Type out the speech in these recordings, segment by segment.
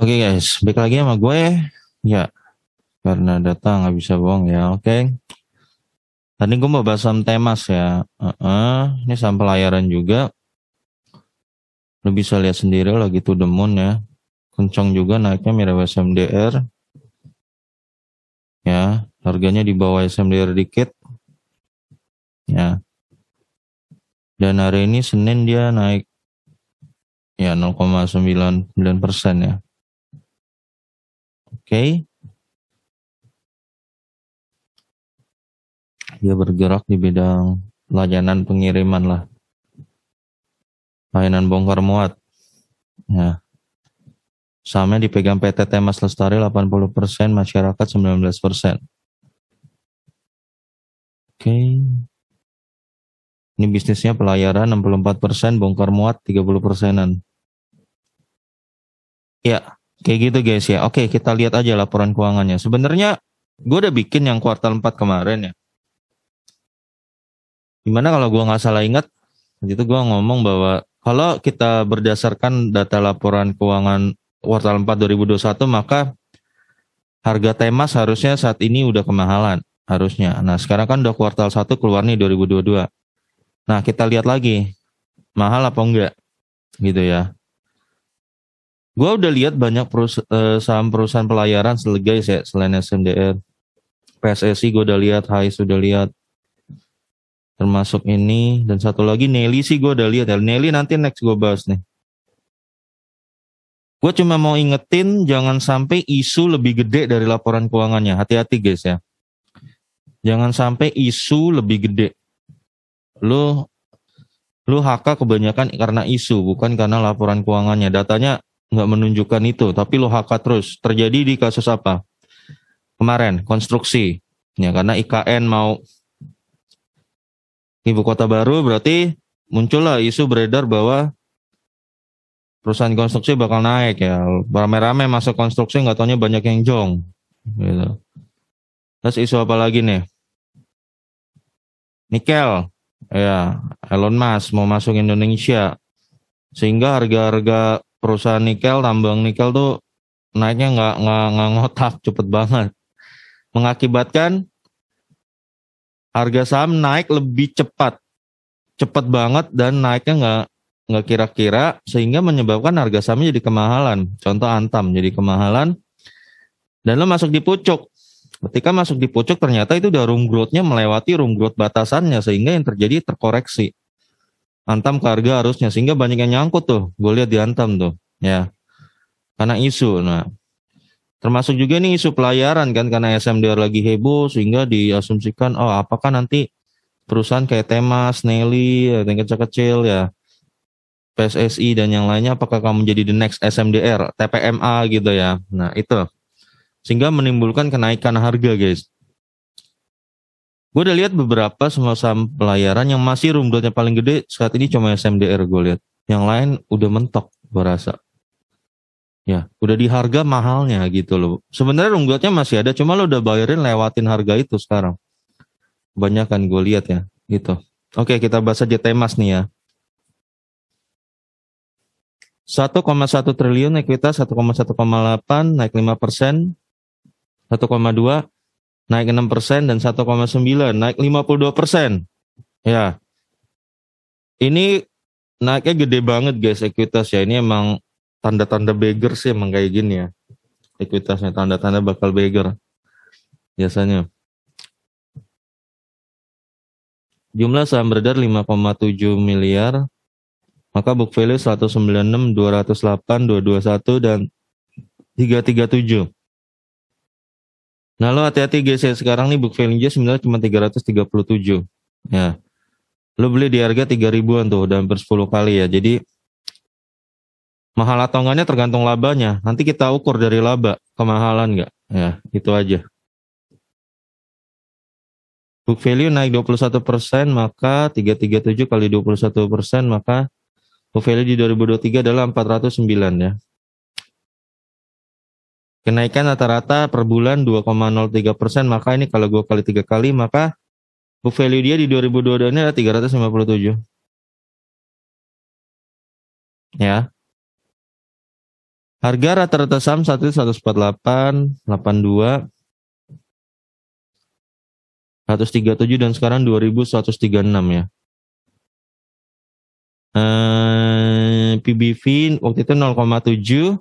Oke okay guys, balik lagi sama gue ya. Karena datang nggak bisa bohong ya, oke. Okay. Tadi gue mau bahas sama temas ya. Uh -uh. Ini sampel layaran juga. Lo bisa lihat sendiri lagi tuh demun ya. Kencang juga naiknya mirip SMDR. Ya, harganya di bawah SMDR dikit. Ya. Dan hari ini Senin dia naik ya 0,99 persen ya okay. dia bergerak di bidang layanan pengiriman lah layanan bongkar muat nah sahamnya dipegang PT Temas Lestari 80% masyarakat 19% oke okay. ini bisnisnya pelayaran 64% bongkar muat 30 persenan ya Kayak gitu guys ya. Oke, kita lihat aja laporan keuangannya. Sebenarnya gue udah bikin yang kuartal 4 kemarin ya. Gimana kalau gue nggak salah ingat, itu gue ngomong bahwa kalau kita berdasarkan data laporan keuangan kuartal 4 2021 maka harga temas harusnya saat ini udah kemahalan harusnya. Nah, sekarang kan udah kuartal 1 keluar nih 2022. Nah, kita lihat lagi mahal apa enggak gitu ya gue udah lihat banyak eh, saham perusahaan pelayaran guys ya selain SMDR. PSSI gue udah lihat, HAI sudah lihat. Termasuk ini dan satu lagi Nelly sih gue udah lihat ya. Nelly nanti next gue bahas nih. Gue cuma mau ingetin jangan sampai isu lebih gede dari laporan keuangannya. Hati-hati guys ya. Jangan sampai isu lebih gede. Lu lu HK kebanyakan karena isu bukan karena laporan keuangannya. Datanya nggak menunjukkan itu, tapi lo HK terus. Terjadi di kasus apa? Kemarin konstruksi, ya karena IKN mau ibu kota baru, berarti muncullah isu beredar bahwa perusahaan konstruksi bakal naik ya. Rame-rame masuk konstruksi nggak tahunya banyak yang jong. Gitu. Terus isu apa lagi nih? Nikel, ya Elon Musk mau masuk Indonesia sehingga harga-harga perusahaan nikel tambang nikel tuh naiknya nggak nggak ngotak cepet banget mengakibatkan harga saham naik lebih cepat cepat banget dan naiknya nggak nggak kira-kira sehingga menyebabkan harga sahamnya jadi kemahalan contoh antam jadi kemahalan dan lo masuk di pucuk ketika masuk di pucuk ternyata itu udah room growth-nya melewati room growth batasannya sehingga yang terjadi terkoreksi Antam ke harga harusnya sehingga banyak yang nyangkut tuh. Gue lihat di Antam tuh, ya. Karena isu. Nah, termasuk juga nih isu pelayaran kan karena SMDR lagi heboh sehingga diasumsikan oh apakah nanti perusahaan kayak Tema, Snelly, ya, yang kecil-kecil ya, PSSI dan yang lainnya apakah kamu menjadi the next SMDR, TPMA gitu ya. Nah, itu. Sehingga menimbulkan kenaikan harga, guys. Gue udah lihat beberapa semua saham pelayaran yang masih room paling gede saat ini cuma SMDR gue lihat. Yang lain udah mentok gue rasa. Ya, udah di harga mahalnya gitu loh. Sebenarnya room masih ada, cuma lo udah bayarin lewatin harga itu sekarang. Banyak kan gue lihat ya, gitu. Oke, kita bahas aja temas nih ya. 1,1 triliun ekuitas 1,1,8 naik 5 persen. 1,2 naik 6% persen dan 1,9 naik 52%. persen, Ya. Ini naiknya gede banget guys ekuitas ya. Ini emang tanda-tanda beggar sih emang kayak gini ya. Ekuitasnya tanda-tanda bakal beggar. Biasanya. Jumlah saham beredar 5,7 miliar. Maka book value 196, 208, 221 dan 337. Nah lo hati-hati guys ya sekarang nih book value-nya sebenarnya cuma 337. Ya. Lo beli di harga 3000 ribuan tuh udah hampir 10 kali ya. Jadi mahal atau enggaknya tergantung labanya. Nanti kita ukur dari laba kemahalan enggak. Ya, itu aja. Book value naik 21% maka 337 kali 21% maka book value di 2023 adalah 409 ya kenaikan rata-rata per bulan 2,03 persen maka ini kalau gue kali tiga kali maka book value dia di 2022 ini adalah 357 ya harga rata-rata saham saat itu 148 82 137 dan sekarang 2136 ya eh, PBV waktu itu 0,7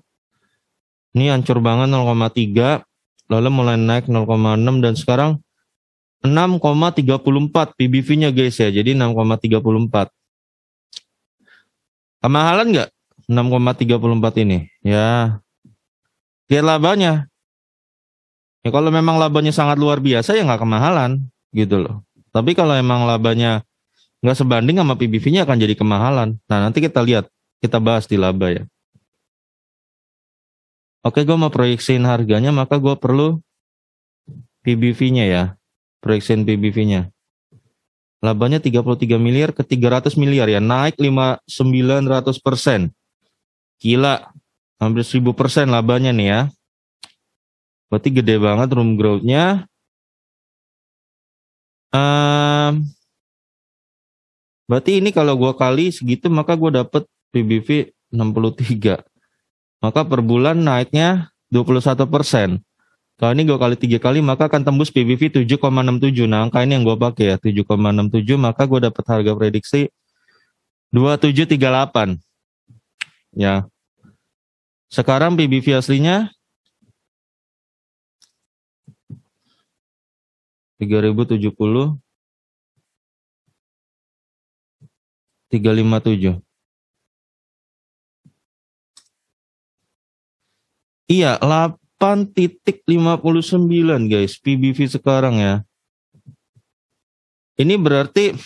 ini hancur banget 0,3, lalu mulai naik 0,6 dan sekarang 6,34 PBV-nya guys ya. Jadi 6,34. Kemahalan nggak 6,34 ini? Ya. Lihat labanya. Ya kalau memang labanya sangat luar biasa ya nggak kemahalan gitu loh. Tapi kalau emang labanya nggak sebanding sama PBV-nya akan jadi kemahalan. Nah nanti kita lihat, kita bahas di laba ya. Oke, gue mau proyeksiin harganya, maka gue perlu PBV-nya ya. Proyeksiin PBV-nya. Labanya 33 miliar ke 300 miliar ya, naik 5900 persen. Gila, hampir 1000 persen labanya nih ya. Berarti gede banget room growth-nya. Um, berarti ini kalau gue kali segitu maka gue dapet PBV 63 maka per bulan naiknya 21 persen. Kalau ini gue kali tiga kali maka akan tembus PBV 7,67. Nah angka ini yang gue pakai ya 7,67 maka gue dapat harga prediksi 2738. Ya. Sekarang PBV aslinya 3070 357. Iya, 8.59 guys PBV sekarang ya. Ini berarti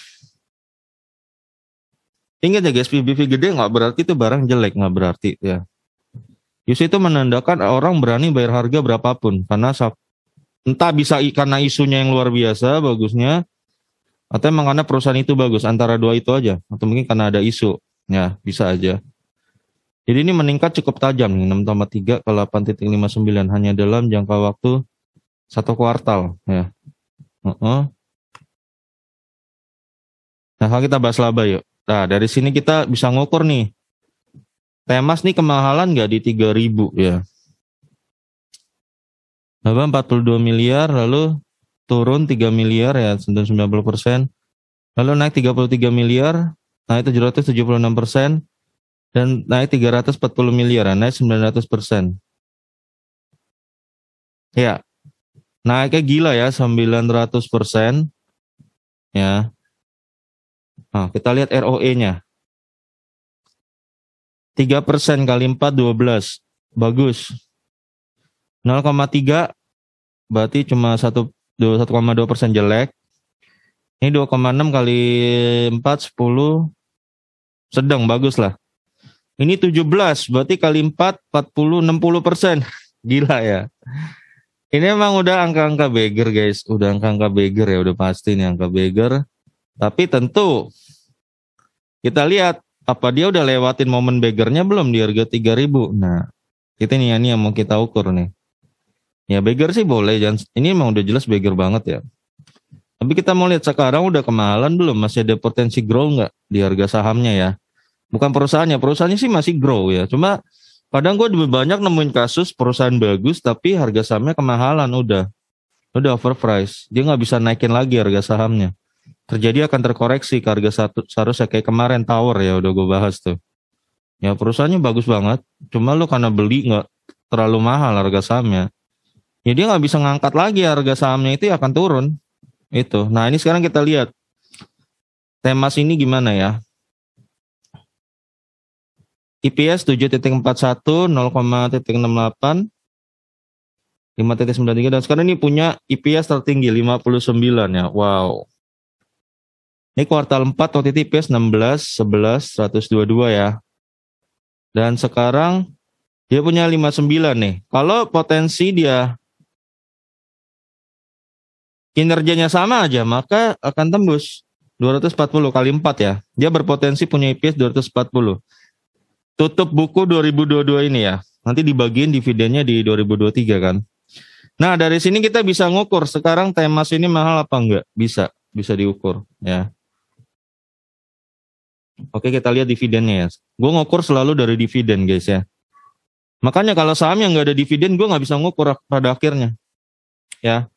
Ingat ya guys, PBV gede nggak berarti itu barang jelek, nggak berarti ya. Justru itu menandakan orang berani bayar harga berapapun, karena entah bisa karena isunya yang luar biasa bagusnya, atau emang karena perusahaan itu bagus, antara dua itu aja, atau mungkin karena ada isu, ya bisa aja. Jadi ini meningkat cukup tajam nih 6,3 ke 8,59 hanya dalam jangka waktu satu kuartal ya. Uh -uh. Nah kalau kita bahas laba yuk. Nah dari sini kita bisa ngukur nih. Temas nih kemahalan nggak di 3000 ya. Laba 42 miliar lalu turun 3 miliar ya 90 persen. Lalu naik 33 miliar naik 776 persen dan naik 340 miliaran, ah, naik 900 persen. Ya, naiknya gila ya, 900 persen. Ya. Nah, kita lihat ROE-nya. 3 persen kali 4, 12. Bagus. 0,3 berarti cuma 1,2 persen jelek. Ini 2,6 kali 4, 10. Sedang, bagus lah. Ini 17, berarti kali 4, 40, 60 persen. Gila ya. Ini emang udah angka-angka beggar guys, udah angka-angka beggar ya, udah pasti nih angka beggar. Tapi tentu kita lihat apa dia udah lewatin momen beggarnya belum di harga 3000. Nah, kita nih ini yang mau kita ukur nih. Ya beggar sih boleh, jangan, ini emang udah jelas beggar banget ya. Tapi kita mau lihat sekarang udah kemahalan belum, masih ada potensi grow nggak di harga sahamnya ya bukan perusahaannya perusahaannya sih masih grow ya cuma kadang gue lebih banyak nemuin kasus perusahaan bagus tapi harga sahamnya kemahalan udah udah overpriced dia nggak bisa naikin lagi harga sahamnya terjadi akan terkoreksi ke harga satu seharusnya kayak kemarin tower ya udah gue bahas tuh ya perusahaannya bagus banget cuma lo karena beli nggak terlalu mahal harga sahamnya ya dia nggak bisa ngangkat lagi harga sahamnya itu ya akan turun itu nah ini sekarang kita lihat tema sini gimana ya IPS 7.41 0,68 5.93 dan sekarang ini punya IPS tertinggi 59 ya. Wow. Ini kuartal 4 waktu itu IPS 16 11 122 ya. Dan sekarang dia punya 59 nih. Kalau potensi dia kinerjanya sama aja, maka akan tembus 240 kali 4 ya. Dia berpotensi punya IPS 240 tutup buku 2022 ini ya. Nanti dibagiin dividennya di 2023 kan. Nah, dari sini kita bisa ngukur sekarang temas ini mahal apa enggak? Bisa, bisa diukur ya. Oke, kita lihat dividennya ya. Gue ngukur selalu dari dividen guys ya. Makanya kalau saham yang nggak ada dividen, gue nggak bisa ngukur pada akhirnya. Ya,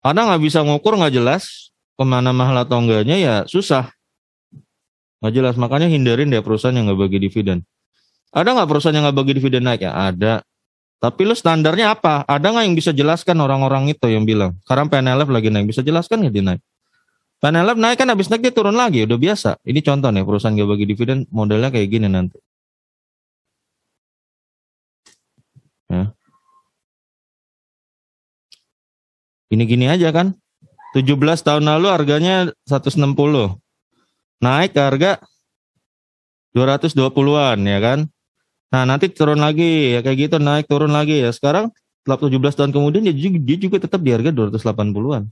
karena nggak bisa ngukur nggak jelas kemana mahal atau enggaknya ya susah Nggak jelas. Makanya hindarin deh perusahaan yang nggak bagi dividen. Ada nggak perusahaan yang nggak bagi dividen naik? Ya ada. Tapi lu standarnya apa? Ada nggak yang bisa jelaskan orang-orang itu yang bilang? Sekarang PNLF lagi naik. Bisa jelaskan nggak dia naik? PNLF naik kan habis naik dia turun lagi. Udah biasa. Ini contoh nih perusahaan nggak bagi dividen modelnya kayak gini nanti. Ya. Gini-gini aja kan. 17 tahun lalu harganya 160 naik harga 220-an ya kan. Nah, nanti turun lagi ya kayak gitu naik turun lagi ya. Sekarang setelah 17 tahun kemudian dia juga, dia juga tetap di harga 280-an.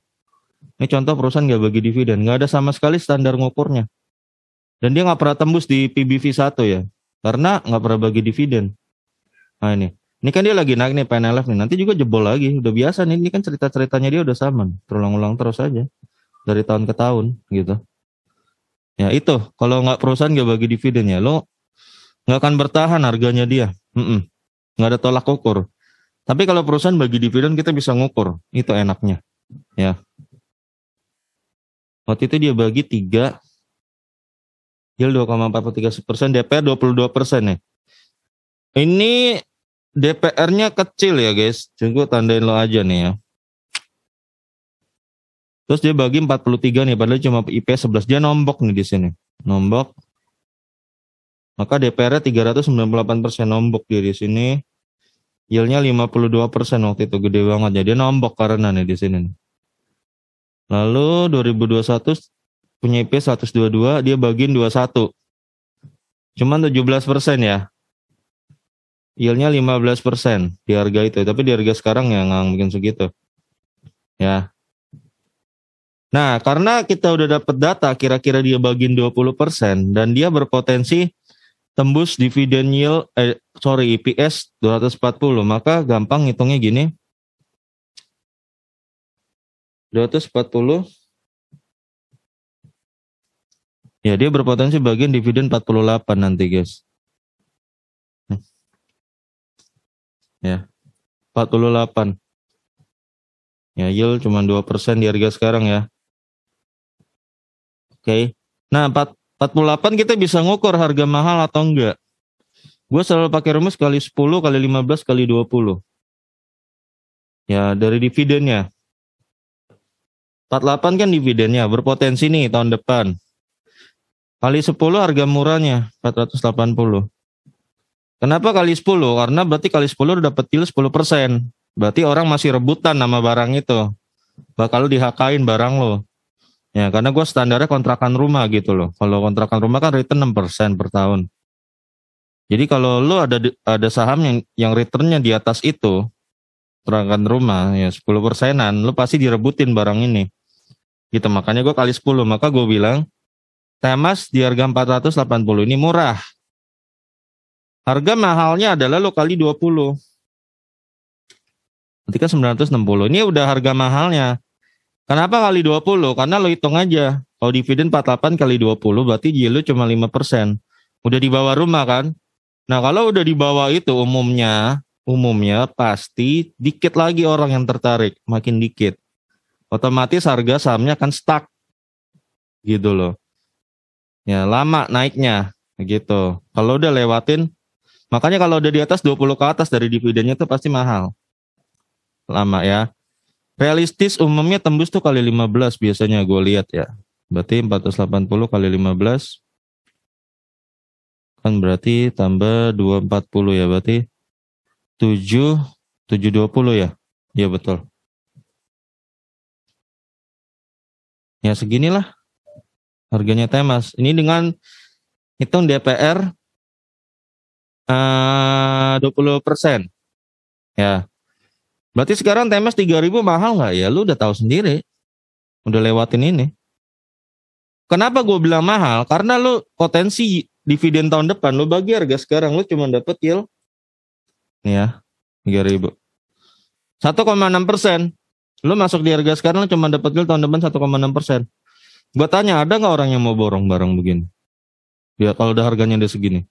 Ini contoh perusahaan nggak bagi dividen, nggak ada sama sekali standar ngukurnya. Dan dia nggak pernah tembus di PBV 1 ya, karena nggak pernah bagi dividen. Nah ini, ini kan dia lagi naik nih PNLF nih, nanti juga jebol lagi, udah biasa nih, ini kan cerita-ceritanya dia udah sama, terulang-ulang terus aja, dari tahun ke tahun gitu. Ya itu, kalau nggak perusahaan nggak bagi dividen ya, lo nggak akan bertahan harganya dia. Mm -mm. Nggak ada tolak ukur. Tapi kalau perusahaan bagi dividen kita bisa ngukur, itu enaknya. Ya. Waktu itu dia bagi 3 yield 2,43 persen, DPR 22 persen ya. Ini DPR-nya kecil ya guys, tunggu tandain lo aja nih ya. Terus dia bagi 43 nih, padahal cuma IP 11. Dia nombok nih di sini. Nombok. Maka DPR-nya 398 persen nombok dia di sini. Yieldnya 52 persen waktu itu gede banget. Jadi nombok karena nih di sini. Lalu 2021 punya IP 122, dia bagiin 21. Cuman 17 persen ya. Yieldnya 15 persen di harga itu. Tapi di harga sekarang ya nggak mungkin segitu. Ya. Nah, karena kita udah dapat data kira-kira dia bagian 20% persen, dan dia berpotensi tembus dividend yield eh, sorry EPS 240, maka gampang hitungnya gini. 240 Ya, dia berpotensi bagian dividen 48 nanti, guys. Hmm. Ya. 48. Ya, yield cuma 2% di harga sekarang ya okay. nah 4, 48 kita bisa ngukur harga mahal atau enggak gue selalu pakai rumus kali 10 kali 15 kali 20 ya dari dividennya 48 kan dividennya berpotensi nih tahun depan kali 10 harga murahnya 480 kenapa kali 10 karena berarti kali 10 udah dapat yield 10 berarti orang masih rebutan nama barang itu bakal dihakain barang lo Ya, karena gue standarnya kontrakan rumah gitu loh. Kalau kontrakan rumah kan return 6% per tahun. Jadi kalau lo ada ada saham yang yang returnnya di atas itu, kontrakan rumah ya 10 persenan, lo pasti direbutin barang ini. Gitu, makanya gue kali 10, maka gue bilang, Temas di harga 480 ini murah. Harga mahalnya adalah lo kali 20. Nanti kan 960. Ini udah harga mahalnya. Kenapa kali 20? Karena lo hitung aja. Kalau dividen 48 kali 20 berarti yield lo cuma 5%. Udah dibawa rumah kan? Nah kalau udah dibawa itu umumnya, umumnya pasti dikit lagi orang yang tertarik. Makin dikit. Otomatis harga sahamnya akan stuck. Gitu loh. Ya lama naiknya. Gitu. Kalau udah lewatin, makanya kalau udah di atas 20 ke atas dari dividennya itu pasti mahal. Lama ya realistis umumnya tembus tuh kali 15 biasanya gue lihat ya. Berarti 480 kali 15 kan berarti tambah 240 ya berarti 7 720 ya. Iya betul. Ya seginilah harganya Temas. Ini dengan hitung DPR uh, 20 persen. Ya, Berarti sekarang TMS 3000 mahal nggak ya? Lu udah tahu sendiri. Udah lewatin ini. Kenapa gue bilang mahal? Karena lu potensi dividen tahun depan lu bagi harga sekarang lu cuma dapet yield nih ya 3000. 1,6 persen. Lu masuk di harga sekarang lu cuma dapet yield tahun depan 1,6 persen. Gue tanya ada nggak orang yang mau borong barang begini? Ya kalau udah harganya udah segini.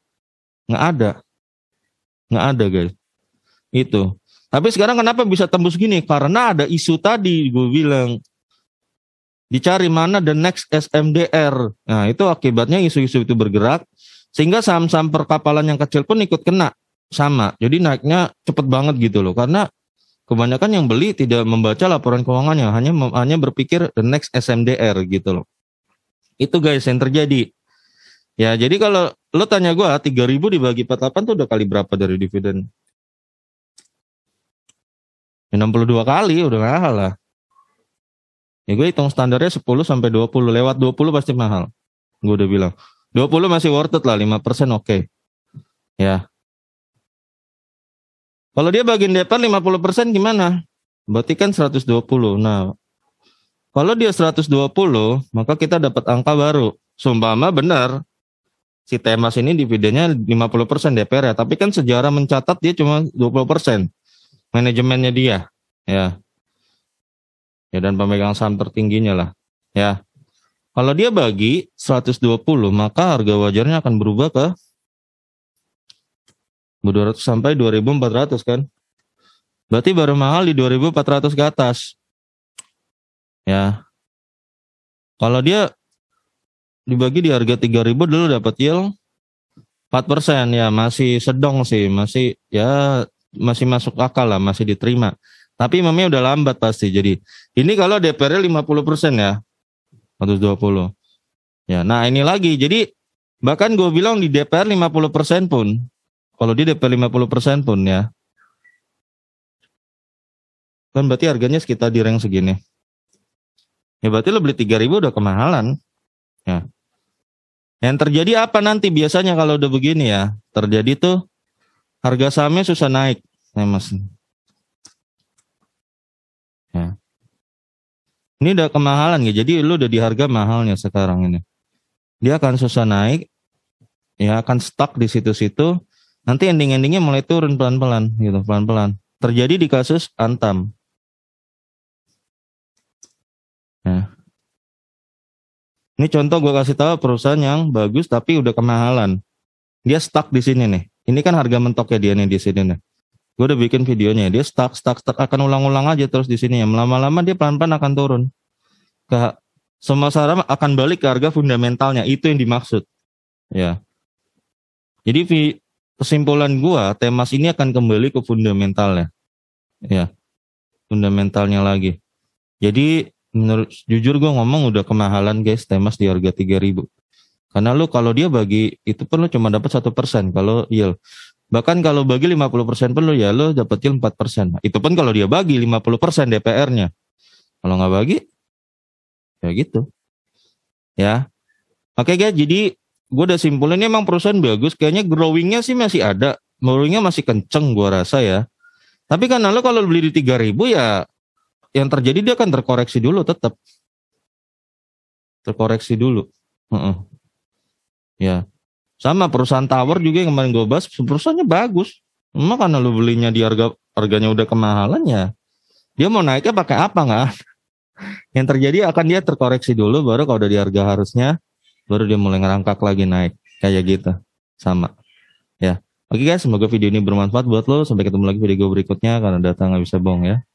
Nggak ada. Nggak ada guys. Itu. Tapi sekarang kenapa bisa tembus gini? Karena ada isu tadi gue bilang dicari mana the next SMDR. Nah, itu akibatnya isu-isu itu bergerak sehingga saham-saham perkapalan yang kecil pun ikut kena sama. Jadi naiknya cepet banget gitu loh karena kebanyakan yang beli tidak membaca laporan keuangannya, hanya hanya berpikir the next SMDR gitu loh. Itu guys yang terjadi. Ya, jadi kalau lo tanya gue 3000 dibagi 48 tuh udah kali berapa dari dividen? Enam puluh dua kali udah mahal lah. Ya gue hitung standarnya sepuluh sampai dua puluh Lewat dua puluh pasti mahal. Gue udah bilang. dua puluh masih worth it lah, lima persen oke. Okay. Ya. Kalau dia bagian DPR persen gimana? Berarti kan seratus dua puluh. Nah, kalau dia seratus dua puluh maka kita dapat angka baru. Sumpama benar, si Temas ini dividennya 50% DPR ya. Tapi kan sejarah mencatat dia cuma 20% manajemennya dia ya ya dan pemegang saham tertingginya lah ya kalau dia bagi 120 maka harga wajarnya akan berubah ke 200 sampai 2400 kan berarti baru mahal di 2400 ke atas ya kalau dia dibagi di harga 3000 dulu dapat yield 4% ya masih sedong sih masih ya masih masuk akal lah, masih diterima. Tapi memang udah lambat pasti. Jadi ini kalau DPR 50% ya. 120. Ya, nah ini lagi. Jadi bahkan gue bilang di DPR 50% pun kalau di DPR 50% pun ya. Kan berarti harganya sekitar di rank segini. Ya berarti lo beli 3000 udah kemahalan. Ya. Yang terjadi apa nanti biasanya kalau udah begini ya? Terjadi tuh harga sahamnya susah naik, ya mas. Ya. Ini udah kemahalan ya, jadi lu udah di harga mahalnya sekarang ini. Dia akan susah naik, ya akan stuck di situ-situ. Nanti ending-endingnya mulai turun pelan-pelan gitu, pelan-pelan. Terjadi di kasus Antam. Ya. Ini contoh gue kasih tahu perusahaan yang bagus tapi udah kemahalan. Dia stuck di sini nih. Ini kan harga mentok ya dia nih di sini nih. Gue udah bikin videonya, dia stuck, stuck, stuck akan ulang-ulang aja terus di sini ya. Lama-lama dia pelan-pelan akan turun. Ke semua saham akan balik ke harga fundamentalnya, itu yang dimaksud. Ya. Jadi kesimpulan gue temas ini akan kembali ke fundamentalnya. Ya. Fundamentalnya lagi. Jadi menurut jujur gue ngomong udah kemahalan guys temas di harga 3000 karena lu kalau dia bagi itu pun lu cuma dapat satu persen kalau yield. Bahkan kalau bagi 50% pun lu ya lu dapat yield 4%. Nah, itu pun kalau dia bagi 50% DPR-nya. Kalau nggak bagi ya gitu. Ya. Oke guys, jadi gue udah simpulin emang perusahaan bagus. Kayaknya growingnya sih masih ada. Growingnya masih kenceng gue rasa ya. Tapi kan lo kalau beli di tiga ribu ya yang terjadi dia akan terkoreksi dulu tetap. Terkoreksi dulu. Uh -uh. Ya. Sama perusahaan tower juga yang kemarin gue bahas, perusahaannya bagus. Emang karena lo belinya di harga harganya udah kemahalan ya. Dia mau naiknya pakai apa nggak? Yang terjadi akan dia terkoreksi dulu, baru kalau udah di harga harusnya, baru dia mulai ngerangkak lagi naik. Kayak gitu. Sama. Ya. Oke guys, semoga video ini bermanfaat buat lo. Sampai ketemu lagi video gue berikutnya karena datang nggak bisa bohong ya.